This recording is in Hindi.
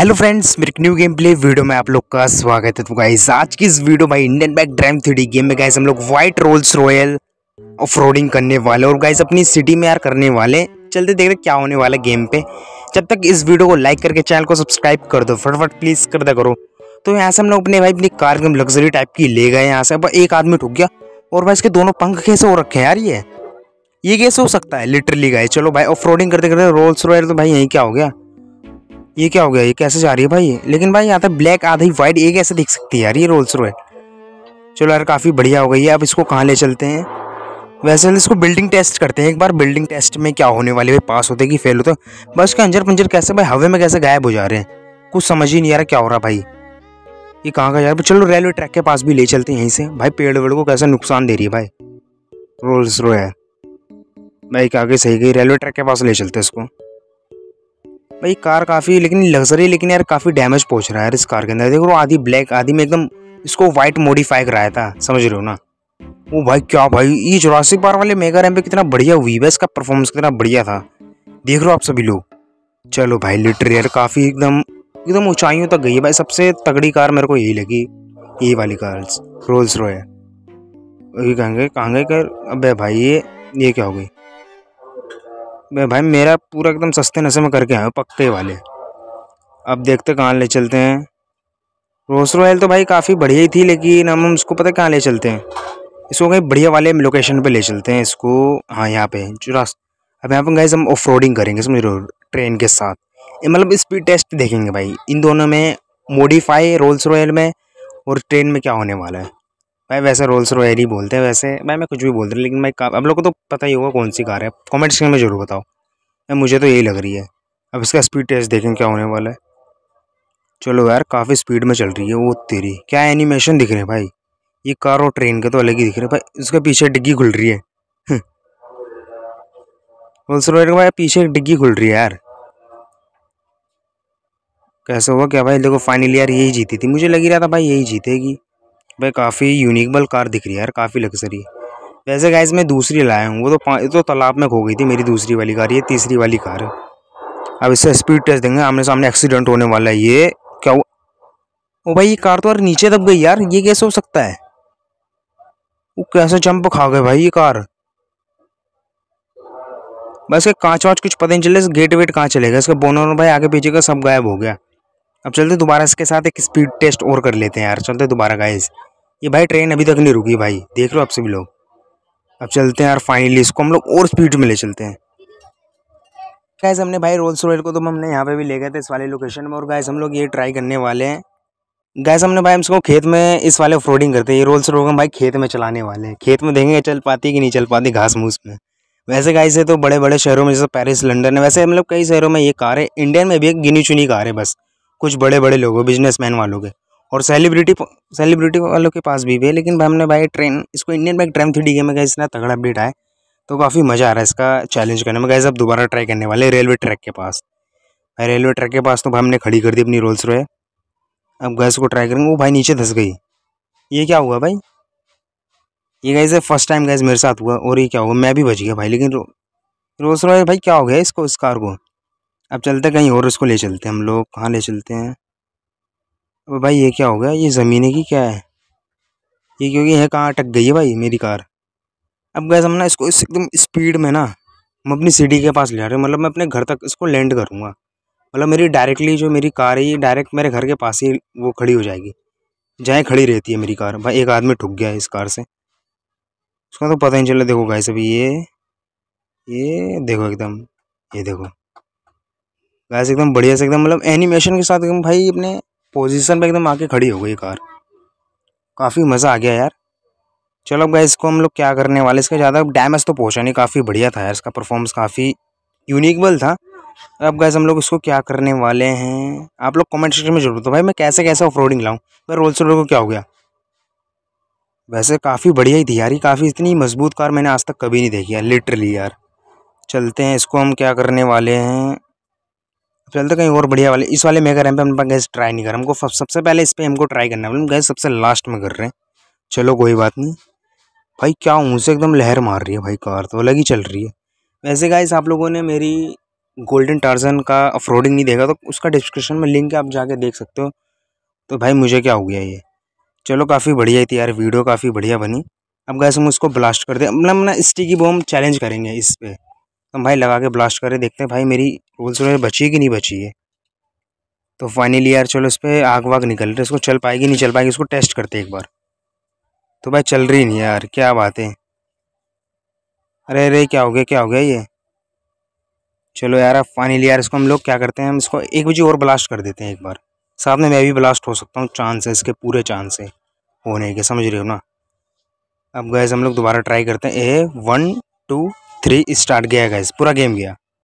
हेलो फ्रेंड्स मेरे न्यू गेम प्ले वीडियो में आप लोग का स्वागत है तो गाइस आज की इस वीडियो में Indian bike driving three game में गाइस हम लोग white Rolls Royce off roading करने वाले और गाइस अपनी सिटी में यार करने वाले चलते देख रहे क्या होने वाला गेम पे जब तक इस वीडियो को लाइक करके चैनल को सब्सक्राइब कर दो फटाफट प्लीज़ कर दे करो तो यहाँ से हम लोग अपने भाई अपनी कार एकदम लग्जरी टाइप की ले गए यहाँ से अब एक आदमी ठुक गया और भाई इसके दोनों पंख कैसे हो रखे हैं यार ये ये कैसे हो सकता है लिटरली गए चलो भाई ऑफ करते करते रोल्स रॉयल तो भाई यहीं क्या हो गया ये क्या हो गया ये कैसे जा रही है भाई लेकिन भाई यहाँ तक ब्लैक आधा ही वाइट ये कैसे दिख सकती है यार ये रोल्स रॉयल चलो यार काफ़ी बढ़िया हो गई है अब इसको कहाँ ले चलते हैं वैसे इसको बिल्डिंग टेस्ट करते हैं एक बार बिल्डिंग टेस्ट में क्या होने वाले भाई पास होते कि फेल होते बस का अंजर पंजर कैसे भाई हवे में कैसे गायब हो जा रहे हैं कुछ समझ ही नहीं आ रहा क्या हो रहा भाई ये कहाँ का जा रहा है चलो रेलवे ट्रैक के पास भी ले चलते हैं यहीं से भाई पेड़ वेड़ को कैसे नुकसान दे रही है भाई रोल्स रॉयल भाई आगे सही गई रेलवे ट्रैक के पास ले चलते हैं इसको भाई कार काफ़ी लेकिन लग्जरी लेकिन यार काफ़ी डैमेज पहुंच रहा है यार इस कार के अंदर देखो आधी ब्लैक आधी में एकदम इसको वाइट मॉडिफाई कराया था समझ रहे हो ना वो भाई क्या भाई ये जोरासिक बार वाले मेगा रैम पे कितना बढ़िया हुई है इसका परफॉर्मेंस कितना बढ़िया था देख रहे हो आप सभी लोग चलो भाई लिटर यार काफ़ी एकदम एकदम ऊंचाइयों तक गई है भाई सबसे तगड़ी कार मेरे को यही लगी ये वाली कार रोल्स रॉय ये कहेंगे कहेंगे कर अब भाई ये ये क्या हो गई भाई मेरा पूरा एकदम सस्ते नशे में करके आए पक्के वाले अब देखते कहाँ ले चलते हैं रोस रॉयल तो भाई काफ़ी बढ़िया ही थी लेकिन हम उसको पता कहाँ ले चलते हैं इसको कहीं बढ़िया वाले लोकेशन पे ले चलते हैं इसको हाँ यहाँ पे जो अब यहाँ पर गए हम ऑफ रोडिंग करेंगे समझ रहे ट्रेन के साथ मतलब स्पीड टेस्ट देखेंगे भाई इन दोनों में मोडिफाई रोल्स रॉयल में और ट्रेन में क्या होने वाला है भाई वैसे रोल्स रॉयल ही बोलते हैं वैसे भाई मैं कुछ भी बोल रहा हूँ लेकिन भाई आप लोग को तो पता ही होगा कौन सी कार है कॉमेंट सेक्शन में ज़रूर बताओ भाई मुझे तो यही लग रही है अब इसका स्पीड टेस्ट देखें क्या होने वाला है चलो यार काफ़ी स्पीड में चल रही है वो तेरी क्या एनिमेशन दिख रहे हैं भाई ये कार और ट्रेन के तो अलग ही दिख रहे हैं भाई उसके पीछे डिग्गी खुल रही है रोल्स रॉयल का भाई पीछे डिग्गी खुल रही है यार कैसे हुआ क्या भाई देखो फाइनली यार यही जीती थी मुझे लग ही रहा था भाई यही जीतेगी भाई काफ़ी यूनिकबल कार दिख रही है यार काफ़ी लग्जरी वैसे गाइज मैं दूसरी लाया हूँ वो तो पाँच तो तालाब में खो गई थी मेरी दूसरी वाली कार ये तीसरी वाली कार अब इससे स्पीड टेस्ट देंगे आमने सामने एक्सीडेंट होने वाला है ये क्या हुआ ओ भाई ये कार तो यार नीचे दब गई यार ये कैसे हो सकता है वो कैसे जंप खा गए भाई ये कार बस के कांच वाँच कुछ पता नहीं चले गेट वेट कहाँ चलेगा इसका बोनर भाई आगे पीछे का सब गायब हो गया अब चलते दोबारा इसके साथ एक स्पीड टेस्ट और कर लेते हैं यार चलते दोबारा गाइस ये भाई ट्रेन अभी तक नहीं रुकी भाई देख लो आप सभी लोग अब चलते हैं यार फाइनली इसको हम लोग और स्पीड में ले चलते हैं गैस हमने भाई रोल्स रॉयल को तो हमने यहाँ पे भी ले गए थे इस वाले लोकेशन में और गैस हम लोग ये ट्राई करने वाले हैं गैस हमने भाई हम इसको खेत में इस वाले फ्रोडिंग करते हैं ये रोल्स रॉयल हम भाई खेत में चलाने वाले हैं खेत में देखेंगे चल पाती कि नहीं चल पाती घास मूस में वैसे गाइस है तो बड़े बड़े शहरों में जैसे पेरिस लंडन है वैसे मतलब कई शहरों में ये कार है इंडियन में भी एक गिनी चुनी कार है बस कुछ बड़े बड़े लोगों बिजनेसमैन वालों के और सेलिब्रिटी सेलिब्रिटी वालों के पास भी है लेकिन भाई हमने भाई ट्रेन इसको Indian bike train three D game में गए इतना तगड़ा अपडेट आए तो काफ़ी मज़ा आ रहा है इसका चैलेंज करने में गए अब दोबारा ट्राई करने वाले रेलवे ट्रैक के पास भाई रेलवे ट्रैक के पास तो भाई हमने खड़ी कर दी अपनी रोल्स रोए अब गैस को ट्राई करेंगे वो भाई नीचे धस गई ये क्या हुआ भाई ये गैस फर्स्ट टाइम गैस मेरे साथ हुआ और ये क्या हुआ मैं भी बच गया भाई लेकिन रोल्स रॉय भाई क्या हो गया इसको इस कार को अब चलते कहीं और इसको ले चलते हैं हम लोग कहाँ ले चलते हैं भाई ये क्या हो गया ये ज़मीन की क्या है ये क्योंकि है कहाँ अटक गई है भाई मेरी कार अब गए हम ना इसको इस एकदम स्पीड में ना हम अपनी सिटी के पास ले आ रहे हूँ मतलब मैं अपने घर तक इसको लैंड करूँगा मतलब मेरी डायरेक्टली जो मेरी कार है ये डायरेक्ट मेरे घर के पास ही वो खड़ी हो जाएगी जहाँ खड़ी रहती है मेरी कार भाई एक आदमी ठुक गया है इस कार से उसका तो पता ही चला देखो गाय अभी ये ये देखो एकदम ये देखो गाय एकदम बढ़िया से एकदम मतलब एनिमेशन के साथ एकदम भाई अपने पोजीशन पे एकदम आके खड़ी हो गई कार काफ़ी मज़ा आ गया यार चलो गए इसको हम लोग क्या करने वाले इसका ज़्यादा डैमेज तो पहुँचा नहीं काफ़ी बढ़िया था यार इसका परफॉर्मेंस काफ़ी यूनिकबल था अब गैस हम लोग इसको क्या करने वाले हैं आप लोग कमेंट सेक्शन में जरूर तो भाई मैं कैसे कैसे ऑफ रोडिंग लाऊँ भाई रोल्स रोल को क्या हो गया वैसे काफ़ी बढ़िया ही थी यार ये काफ़ी इतनी मजबूत कार मैंने आज तक कभी नहीं देखी है लिटरली यार चलते हैं इसको हम क्या करने वाले हैं तो चलते कहीं और बढ़िया वाले इस वाले मेगा रैम पे हम गैस ट्राई नहीं कर हमको सबसे पहले इस पर हमको ट्राई करना है गैस सबसे लास्ट में कर रहे हैं चलो कोई बात नहीं भाई क्या ऊँचे एकदम लहर मार रही है भाई कार तो अलग ही चल रही है वैसे गाइस आप लोगों ने मेरी गोल्डन टार्जन का अफ्रोडिंग नहीं देखा तो उसका डिस्क्रिप्शन में लिंक है आप जाके देख सकते हो तो भाई मुझे क्या हो गया ये चलो काफ़ी बढ़िया थी यार वीडियो काफ़ी बढ़िया बनी अब गैस हम उसको ब्लास्ट कर दें मतलब ना स्टिकी बोम चैलेंज करेंगे इस पर तो भाई लगा के ब्लास्ट करे देखते हैं भाई मेरी रोल्स रॉयल बची कि नहीं बची है तो फाइनली यार चलो इस पर आग वाग निकल रही है इसको चल पाएगी नहीं चल पाएगी उसको टेस्ट करते एक बार तो भाई चल रही नहीं यार क्या बात है अरे अरे क्या हो गया क्या हो गया ये चलो यार अब फाइनली यार इसको हम लोग क्या करते हैं हम इसको एक बजे और ब्लास्ट कर देते हैं एक बार साथ में मैं भी ब्लास्ट हो सकता हूँ चांस है इसके पूरे चांस है होने के समझ रहे हो ना अब गैस हम लोग दोबारा ट्राई करते हैं A one two three start गया गैस पूरा गेम गया